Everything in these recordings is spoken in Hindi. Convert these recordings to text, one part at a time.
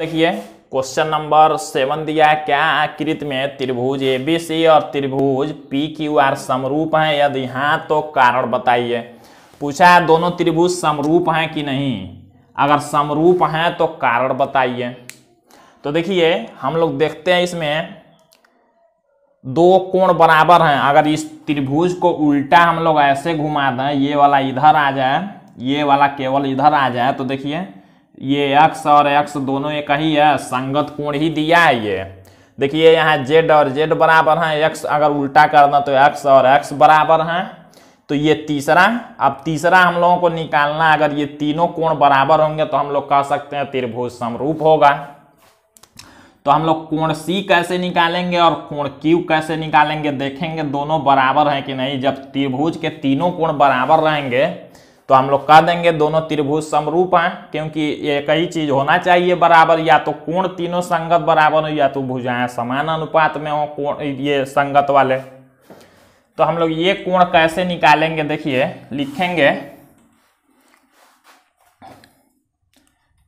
देखिए क्वेश्चन नंबर सेवन दिया है क्या आकृत में त्रिभुज ए बी सी और त्रिभुज पी क्यू आर समरूप हैं यदि हाँ तो कारण बताइए पूछा है दोनों त्रिभुज समरूप हैं कि नहीं अगर समरूप हैं तो कारण बताइए तो देखिए हम लोग देखते हैं इसमें दो कोण बराबर हैं अगर इस त्रिभुज को उल्टा हम लोग ऐसे घुमा दें ये वाला इधर आ जाए ये वाला केवल इधर आ जाए तो देखिए ये एक्स और एक्स दोनों एक ही है संगत कोण ही दिया है ये देखिए यहाँ जेड और जेड बराबर हैं एक्स अगर उल्टा करना तो एक्स और एक्स बराबर हैं तो ये तीसरा अब तीसरा हम लोगों को निकालना अगर ये तीनों कोण बराबर होंगे तो हम लोग कह सकते हैं त्रिभुज समरूप होगा तो हम लोग कोण सी कैसे निकालेंगे और कोण क्यू कैसे निकालेंगे देखेंगे दोनों बराबर हैं कि नहीं जब त्रिभुज के तीनों कोण बराबर रहेंगे तो हम लोग कह देंगे दोनों त्रिभुज समरूप हैं क्योंकि एक ही चीज होना चाहिए बराबर या तो कोण तीनों संगत बराबर हो या तो भुजाएं समान अनुपात में हो कोण ये संगत वाले तो हम लोग ये कोण कैसे निकालेंगे देखिए लिखेंगे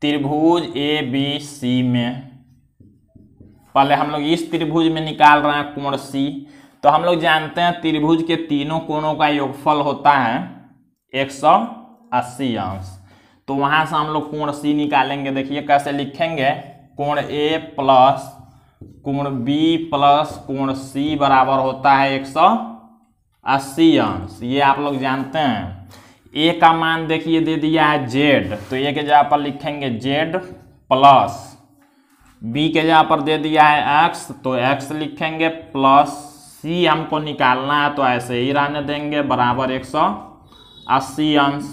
त्रिभुज ए बी सी में पहले हम लोग इस त्रिभुज में निकाल रहे हैं कोण सी तो हम लोग जानते हैं त्रिभुज के तीनों कोणों का योगफल होता है एक सौ अस्सी अंश तो वहां से हम लोग कोण सी निकालेंगे देखिए कैसे लिखेंगे कोण ए प्लस कोण बी प्लस कोण सी बराबर होता है एक सौ अस्सी अंश ये आप लोग जानते हैं ए का मान देखिए दे दिया है जेड तो ए के जगह पर लिखेंगे जेड प्लस बी के जगह पर दे दिया है एक्स तो एक्स लिखेंगे प्लस सी हमको निकालना है तो ऐसे ही रहने देंगे बराबर एक सौ अस्सी अंश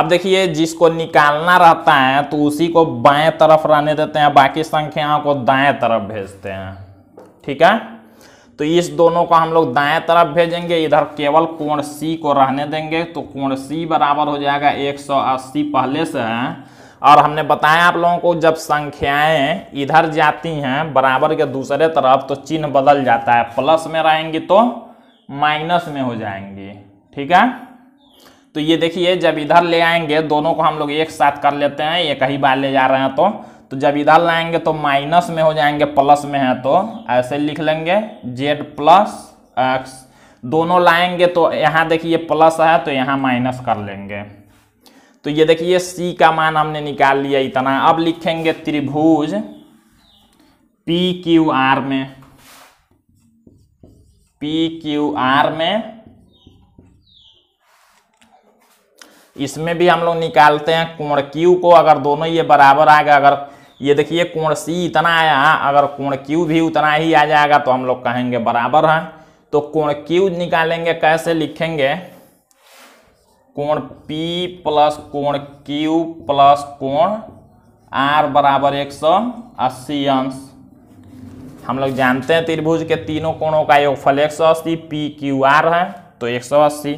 अब देखिए जिसको निकालना रहता है तो उसी को बाएं तरफ रहने देते हैं बाकी संख्याओं को दाएं तरफ भेजते हैं ठीक है तो इस दोनों को हम लोग दाएं तरफ भेजेंगे इधर केवल कोण सी को रहने देंगे तो कोण सी बराबर हो जाएगा 180 पहले से है और हमने बताया आप लोगों को जब संख्याएं इधर जाती हैं बराबर के दूसरे तरफ तो चिन्ह बदल जाता है प्लस में रहेंगी तो माइनस में हो जाएंगी ठीक है तो ये देखिए जब इधर ले आएंगे दोनों को हम लोग एक साथ कर लेते हैं ये कहीं बार ले जा रहे हैं तो तो जब इधर लाएंगे तो माइनस में हो जाएंगे प्लस में है तो ऐसे लिख लेंगे जेड प्लस एक्स दोनों लाएंगे तो यहाँ देखिए प्लस है तो यहाँ माइनस कर लेंगे तो ये देखिए सी का मान हमने निकाल लिया इतना अब लिखेंगे त्रिभुज पी क्यू आर में पी क्यू आर में इसमें भी हम लोग निकालते हैं कोण क्यू को अगर दोनों ये बराबर आ गए अगर ये देखिए कोण सी इतना आया हाँ, अगर कोण क्यू भी उतना ही आ जाएगा तो हम लोग कहेंगे बराबर है तो कोण क्यू निकालेंगे कैसे लिखेंगे कोण P प्लस कोण Q प्लस कोण R बराबर एक सौ अस्सी अंश हम लोग जानते हैं त्रिभुज के तीनों कोणों का योगफल एक सौ अस्सी पी क्यू आर है तो एक सौ अस्सी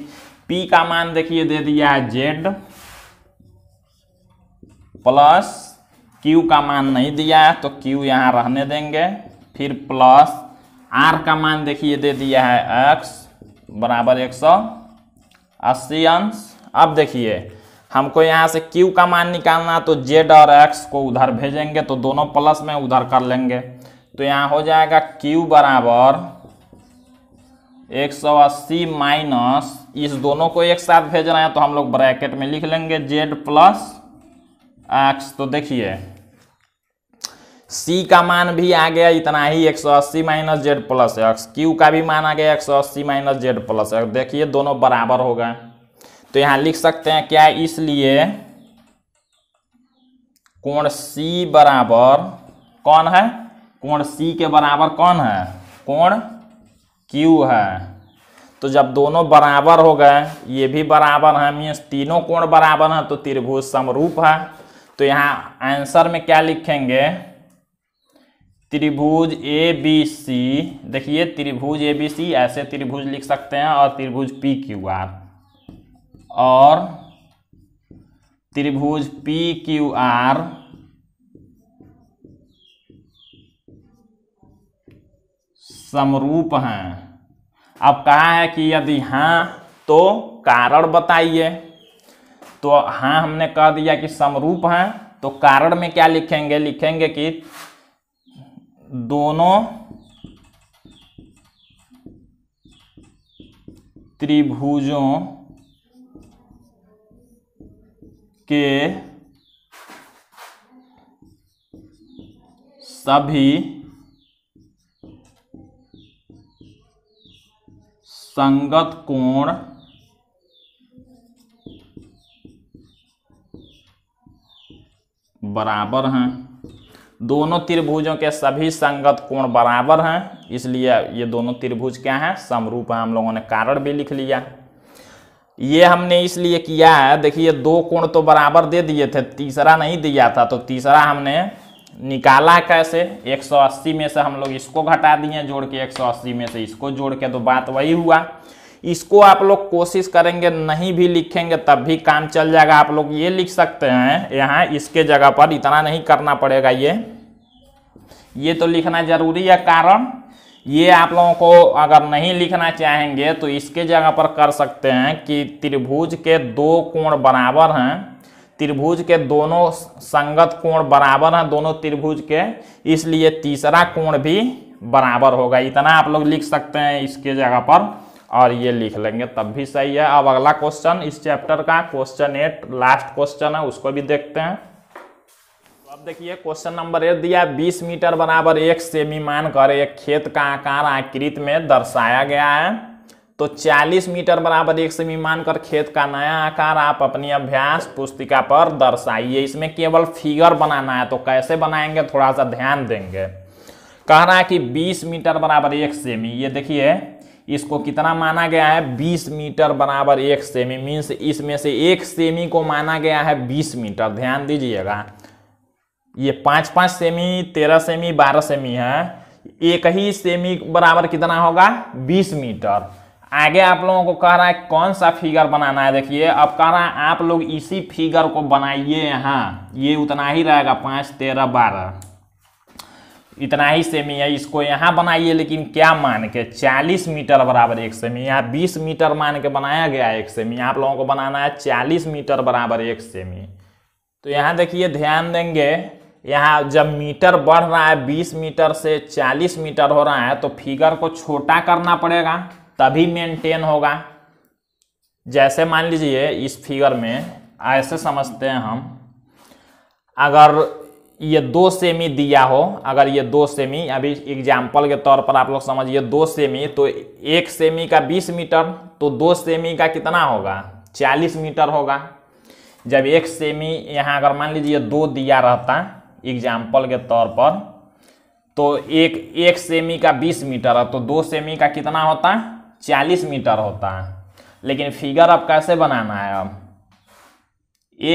पी का मान देखिए दे दिया है जेड प्लस क्यू का मान नहीं दिया है तो क्यू यहाँ रहने देंगे फिर प्लस आर का मान देखिए दे दिया है एक्स बराबर एक सौ अस्सी अंश अब देखिए हमको यहाँ से क्यू का मान निकालना तो जेड और एक्स को उधर भेजेंगे तो दोनों प्लस में उधर कर लेंगे तो यहाँ हो जाएगा क्यू बराबर एक सौ अस्सी माइनस इस दोनों को एक साथ भेजना है तो हम लोग ब्रैकेट में लिख लेंगे जेड प्लस एक्स तो देखिए सी का मान भी आ गया इतना ही एक सौ अस्सी minus Z plus X Q का भी मान आ गया एक सौ अस्सी माइनस जेड प्लस एक्स देखिए दोनों बराबर होगा तो यहां लिख सकते हैं क्या इसलिए कोण सी बराबर कौन है कोण सी के बराबर कौन है कोण क्यू है तो जब दोनों बराबर हो गए ये भी बराबर है मीन्स तीनों कोण बराबर है तो त्रिभुज समरूप है तो यहाँ आंसर में क्या लिखेंगे त्रिभुज ए बी सी देखिए त्रिभुज ए बी सी ऐसे त्रिभुज लिख सकते हैं और त्रिभुज पी क्यू आर और त्रिभुज पी क्यू आर समरूप हैं अब कहा है कि यदि हाँ तो कारण बताइए तो हाँ हमने कह दिया कि समरूप हैं तो कारण में क्या लिखेंगे लिखेंगे कि दोनों त्रिभुजों के सभी संगत कोण बराबर हैं दोनों त्रिभुजों के सभी संगत कोण बराबर हैं इसलिए ये दोनों त्रिभुज क्या हैं समरूप हैं हम लोगों ने कारण भी लिख लिया ये हमने इसलिए किया है देखिए दो कोण तो बराबर दे दिए थे तीसरा नहीं दिया था तो तीसरा हमने निकाला कैसे 180 में से हम लोग इसको घटा दिए जोड़ के 180 में से इसको जोड़ के तो बात वही हुआ इसको आप लोग कोशिश करेंगे नहीं भी लिखेंगे तब भी काम चल जाएगा आप लोग ये लिख सकते हैं यहाँ इसके जगह पर इतना नहीं करना पड़ेगा ये ये तो लिखना जरूरी है कारण ये आप लोगों को अगर नहीं लिखना चाहेंगे तो इसके जगह पर कर सकते हैं कि त्रिभुज के दो कोण बराबर हैं त्रिभुज के दोनों संगत कोण बराबर हैं दोनों त्रिभुज के इसलिए तीसरा कोण भी बराबर होगा इतना आप लोग लिख सकते हैं इसके जगह पर और ये लिख लेंगे तब भी सही है अब अगला क्वेश्चन इस चैप्टर का क्वेश्चन एट लास्ट क्वेश्चन है उसको भी देखते हैं तो अब देखिए क्वेश्चन नंबर एट दिया 20 मीटर बराबर एक सेमी कर एक खेत का आकार आकृत में दर्शाया गया है तो 40 मीटर बराबर एक सेमी मानकर खेत का नया आकार आप अपनी अभ्यास पुस्तिका पर दर्शाइए इसमें केवल फिगर बनाना है तो कैसे बनाएंगे थोड़ा सा ध्यान देंगे कह रहा है कि 20 मीटर बराबर एक सेमी ये देखिए इसको कितना माना गया है 20 मीटर बराबर एक सेमी मीन्स इसमें से एक सेमी को माना गया है बीस मीटर ध्यान दीजिएगा ये पाँच पाँच सेमी तेरह सेमी बारह सेमी है एक ही सेमी बराबर कितना होगा बीस मीटर आगे आप लोगों को कह रहा है कौन सा फिगर बनाना है देखिए अब कह रहा है आप लोग इसी फिगर को बनाइए यहाँ ये उतना ही रहेगा पाँच तेरह बारह इतना ही सेमी है इसको यहाँ बनाइए लेकिन क्या मान के चालीस मीटर बराबर एक सेमी यहाँ बीस मीटर मान के बनाया गया है एक सेमी आप लोगों को बनाना है चालीस मीटर बराबर एक सेमी तो यहाँ देखिए ध्यान देंगे यहाँ जब मीटर बढ़ रहा है बीस मीटर से चालीस मीटर हो रहा है तो फिगर को छोटा करना पड़ेगा तभी मेंटेन होगा जैसे मान लीजिए इस फिगर में ऐसे समझते हैं हम अगर ये दो सेमी दिया हो अगर ये दो सेमी अभी एग्जाम्पल के तौर पर आप लोग समझिए दो सेमी तो एक सेमी का बीस मीटर तो दो सेमी का कितना होगा चालीस मीटर होगा जब एक सेमी यहाँ अगर मान लीजिए दो दिया रहता एग्जाम्पल के तौर पर तो एक एक सेमी का बीस मीटर है तो दो सेमी का कितना होता चालीस मीटर होता है लेकिन फिगर अब कैसे बनाना है अब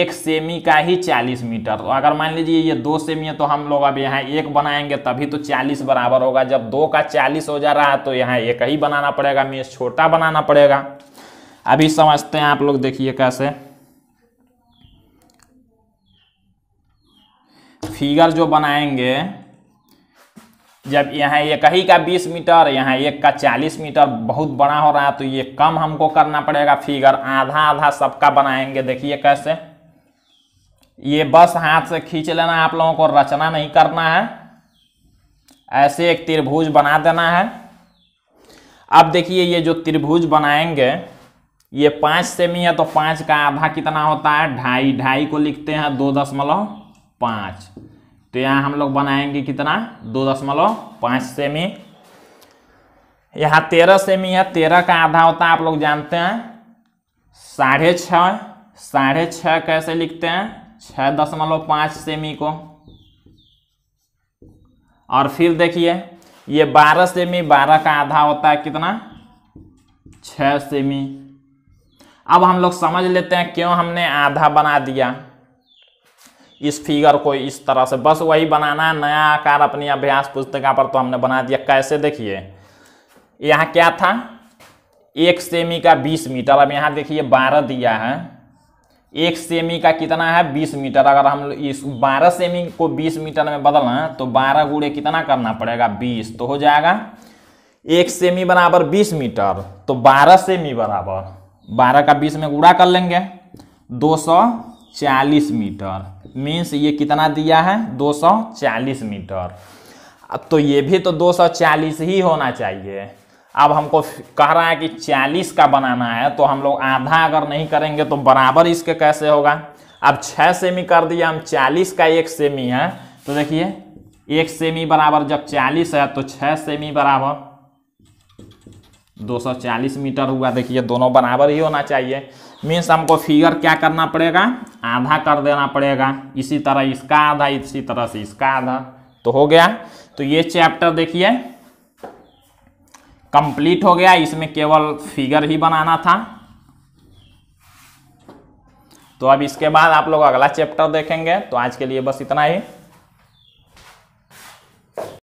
एक सेमी का ही चालीस मीटर तो अगर मान लीजिए ये दो सेमी है तो हम लोग अब यहाँ एक बनाएंगे तभी तो चालीस बराबर होगा जब दो का चालीस हो जा रहा है तो यहाँ एक ही बनाना पड़ेगा मीन्स छोटा बनाना पड़ेगा अभी समझते हैं आप लोग देखिए कैसे फिगर जो बनाएंगे जब यहाँ एक ही का 20 मीटर यहाँ एक का 40 मीटर बहुत बड़ा हो रहा है तो ये कम हमको करना पड़ेगा फिगर आधा आधा सबका बनाएंगे देखिए कैसे ये बस हाथ से खींच लेना आप लोगों को रचना नहीं करना है ऐसे एक त्रिभुज बना देना है अब देखिए ये जो त्रिभुज बनाएंगे ये पाँच सेमी है तो पाँच का आधा कितना होता है ढाई ढाई को लिखते हैं दो दशमलव पाँच तो यहाँ हम लोग बनाएंगे कितना दो दशमलव पाँच सेमी यहाँ तेरह सेमी है तेरह का आधा होता है आप लोग जानते हैं साढ़े छ साढ़े छ कैसे लिखते हैं छः दशमलव पाँच सेमी को और फिर देखिए ये बारह सेमी बारह का आधा होता है कितना छ सेमी अब हम लोग समझ लेते हैं क्यों हमने आधा बना दिया इस फिगर को इस तरह से बस वही बनाना है नया आकार अपनी अभ्यास पुस्तिका पर तो हमने बना दिया कैसे देखिए यहाँ क्या था एक सेमी का बीस मीटर अब यहाँ देखिए बारह दिया है एक सेमी का कितना है बीस मीटर अगर हम इस बारह सेमी को बीस मीटर में बदलना तो बारह गुड़े कितना करना पड़ेगा बीस तो हो जाएगा एक सेमी बराबर बीस मीटर तो बारह सेमी बराबर बारह का बीस में गुड़ा कर लेंगे दो सौ चालीस मीटर मीन्स ये कितना दिया है दो सौ चालीस मीटर अब तो ये भी तो दो सौ चालीस ही होना चाहिए अब हमको कह रहा है कि चालीस का बनाना है तो हम लोग आधा अगर नहीं करेंगे तो बराबर इसके कैसे होगा अब छः सेमी कर दिया हम चालीस का एक सेमी है तो देखिए एक सेमी बराबर जब चालीस है तो छः सेमी बराबर 240 मीटर हुआ देखिए दोनों बराबर ही होना चाहिए मीन्स हमको फिगर क्या करना पड़ेगा आधा कर देना पड़ेगा इसी तरह इसका आधा इसी तरह से इसका आधा तो हो गया तो ये चैप्टर देखिए कंप्लीट हो गया इसमें केवल फिगर ही बनाना था तो अब इसके बाद आप लोग अगला चैप्टर देखेंगे तो आज के लिए बस इतना ही